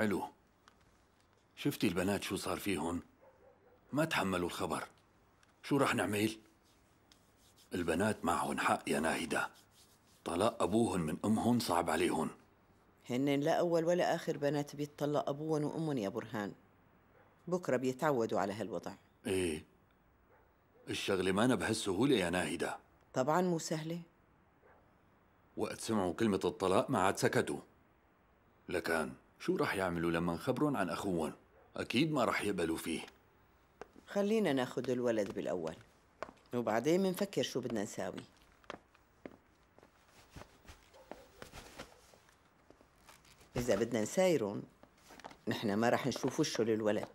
حلو شفتي البنات شو صار فيهن؟ ما تحملوا الخبر شو رح نعمل؟ البنات معهن حق يا ناهدة طلاق أبوهن من أمهن صعب عليهن هن لا أول ولا آخر بنات بيتطلق أبوهن وأمهن يا برهان بكرة بيتعودوا على هالوضع إيه الشغلة ما أنا بهالسهولة يا ناهدة طبعا مو سهلة وقت سمعوا كلمة الطلاق ما عاد سكتوا لكان شو رح يعملوا لما نخبرهم عن أخوهم؟ أكيد ما رح يقبلوا فيه خلينا ناخد الولد بالأول وبعدين منفكر شو بدنا نساوي إذا بدنا نسايرهم نحن ما رح نشوف وشه للولد